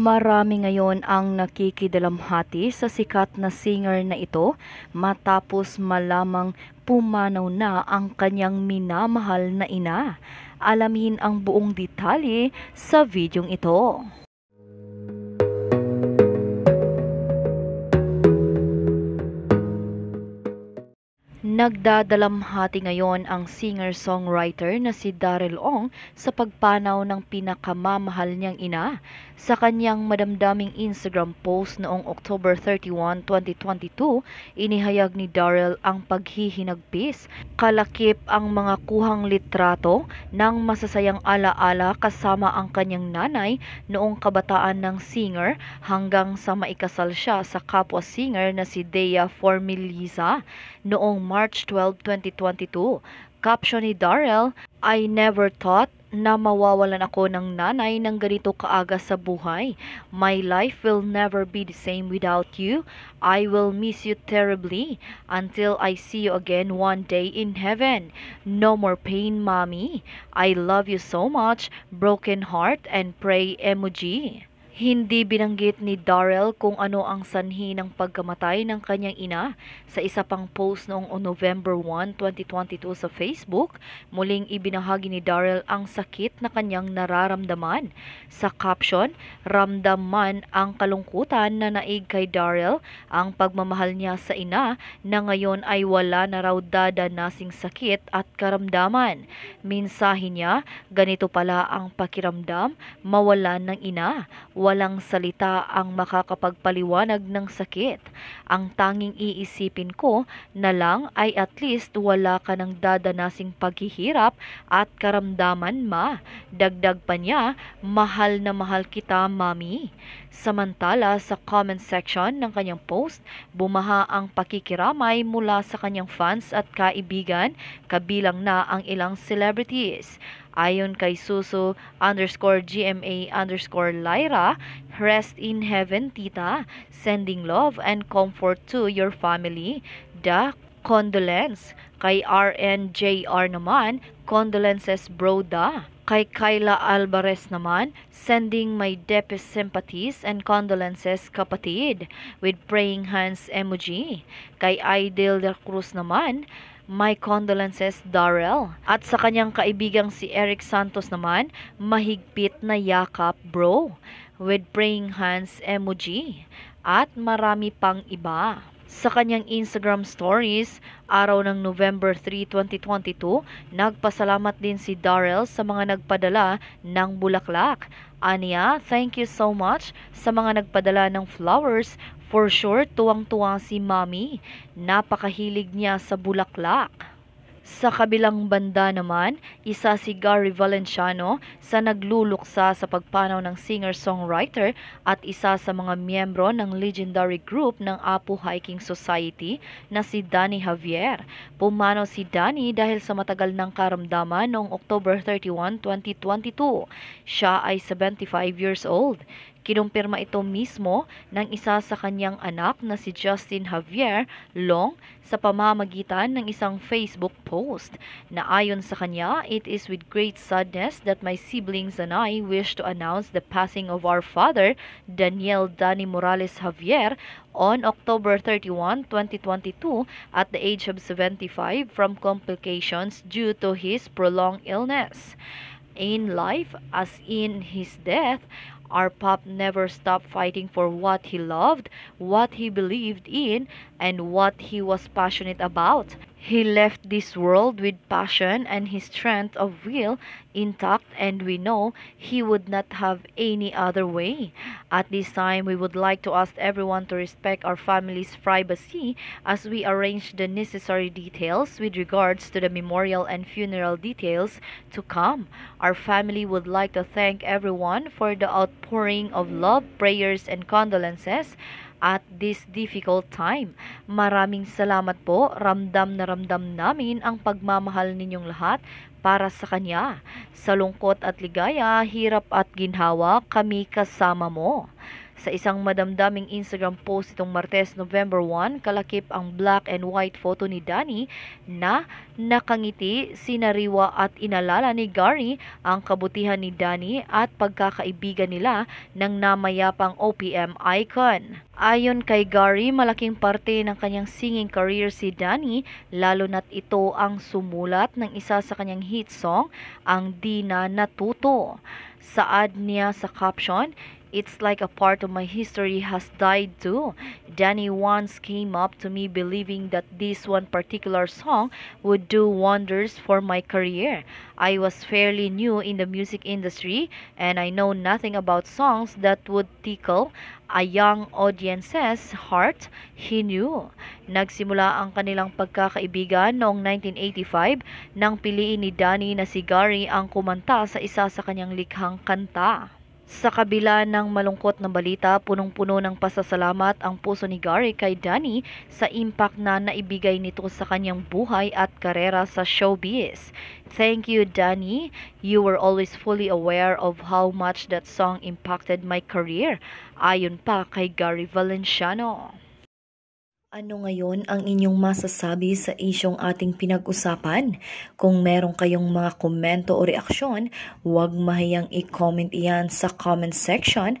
Marami ngayon ang nakikidalamhati sa sikat na singer na ito matapos malamang pumanaw na ang kanyang minamahal na ina. Alamin ang buong detalye sa videong ito. Nagdadalamhati ngayon ang singer-songwriter na si Daryl Ong sa pagpanaw ng pinakamamahal niyang ina sa kanyang madamdaming Instagram post noong October 31, 2022, inihayag ni Daryl ang paghihinagpis. Kalakip ang mga kuhang litrato ng masasayang alaala kasama ang kanyang nanay noong kabataan ng singer hanggang sa maikasal siya sa kapwa singer na si Dea Formiliza noong March March 12, 2022. Caption ni Darrell, I never thought na mawawalan ako ng nanay ng ganito kaaga sa buhay. My life will never be the same without you. I will miss you terribly until I see you again one day in heaven. No more pain, mommy. I love you so much. Broken heart and pray emoji. Hindi binanggit ni Darrell kung ano ang sanhi ng pagkamatay ng kanyang ina sa isa pang post noong November 1, 2022 sa Facebook. Muling ibinahagi ni Darrell ang sakit na kanyang nararamdaman. Sa caption, ramdaman ang kalungkutan na naig kay Darrell ang pagmamahal niya sa ina na ngayon ay wala na raw dadanasing sakit at karamdaman. Minsahin niya, ganito pala ang pakiramdam, mawalan ng ina Walang salita ang makakapagpaliwanag ng sakit. Ang tanging iisipin ko na lang ay at least wala ka ng dadanasing paghihirap at karamdaman ma. Dagdag pa niya, mahal na mahal kita mami. Samantala sa comment section ng kanyang post, bumaha ang pakikiramay mula sa kanyang fans at kaibigan kabilang na ang ilang celebrities. Ayon kay Suso underscore GMA underscore Lyra, rest in heaven tita, sending love and comfort to your family. Da condolence. Kay RNJR naman, condolences bro da. Kay Kayla Alvarez naman, sending my deepest sympathies and condolences kapatid with praying hands emoji. Kay Idel de Cruz naman, my condolences Darrell. At sa kanyang kaibigang si Eric Santos naman, mahigpit na yakap bro with praying hands emoji at marami pang iba. Sa kanyang Instagram stories, araw ng November 3, 2022, nagpasalamat din si Darrell sa mga nagpadala ng bulaklak. Ania, thank you so much sa mga nagpadala ng flowers. For sure, tuwang-tuwa si Mommy. Napakahilig niya sa bulaklak. Sa kabilang banda naman, isa si Gary Valenciano sa nagluluksa sa pagpanaw ng singer-songwriter at isa sa mga miyembro ng legendary group ng Apo Hiking Society na si Danny Javier. Pumanaw si Danny dahil sa matagal ng karamdaman noong October 31, 2022. Siya ay 75 years old. Kinumpirma ito mismo ng isa sa kanyang anak na si Justin Javier Long sa pamamagitan ng isang Facebook post na ayon sa kanya, It is with great sadness that my siblings and I wish to announce the passing of our father, Daniel Dani Morales Javier, on October 31, 2022 at the age of 75 from complications due to his prolonged illness. In life, as in his death, Our pop never stopped fighting for what he loved, what he believed in, and what he was passionate about. He left this world with passion and his strength of will intact, and we know he would not have any other way. At this time, we would like to ask everyone to respect our family's privacy as we arrange the necessary details with regards to the memorial and funeral details to come. Our family would like to thank everyone for the outpouring of love, prayers, and condolences. at this difficult time. Maraming salamat po. Ramdam na ramdam namin ang pagmamahal ninyong lahat para sa Kanya. Sa lungkot at ligaya, hirap at ginhawa, kami kasama mo. Sa isang madamdaming Instagram post itong Martes, November 1, kalakip ang black and white photo ni Danny na nakangiti, sinariwa at inalala ni Gary ang kabutihan ni Danny at pagkakaibigan nila ng namayapang OPM icon. Ayon kay Gary, malaking parte ng kanyang singing career si Danny, lalo na't ito ang sumulat ng isa sa kanyang hit song, ang Di Na Natuto. Saad niya sa caption, It's like a part of my history has died too. Danny once came up to me believing that this one particular song would do wonders for my career. I was fairly new in the music industry and I know nothing about songs that would tickle a young audience's heart, he knew. Nagsimula ang kanilang pagkakaibigan noong 1985 nang piliin ni Danny na si Gary ang kumanta sa isa sa kanyang likhang kanta. Sa kabila ng malungkot na balita, punong-puno ng pasasalamat ang puso ni Gary kay Danny sa impact na naibigay nito sa kanyang buhay at karera sa showbiz. Thank you, Danny. You were always fully aware of how much that song impacted my career. Ayon pa kay Gary Valenciano. Ano ngayon ang inyong masasabi sa isyong ating pinag-usapan? Kung meron kayong mga komento o reaksyon, huwag mahiyang i-comment iyan sa comment section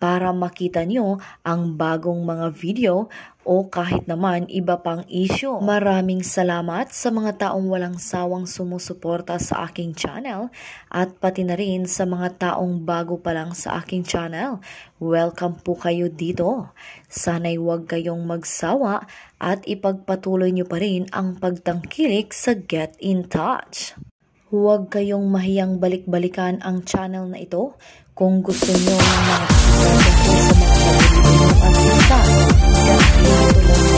para makita nyo ang bagong mga video o kahit naman iba pang isyo. Maraming salamat sa mga taong walang sawang sumusuporta sa aking channel at pati na rin sa mga taong bago pa lang sa aking channel. Welcome po kayo dito. Sana'y huwag kayong magsawa at ipagpatuloy nyo pa rin ang pagtangkilik sa Get In Touch. Huwag kayong mahiyang balik-balikan ang channel na ito kung gusto nyo ng mga sa mga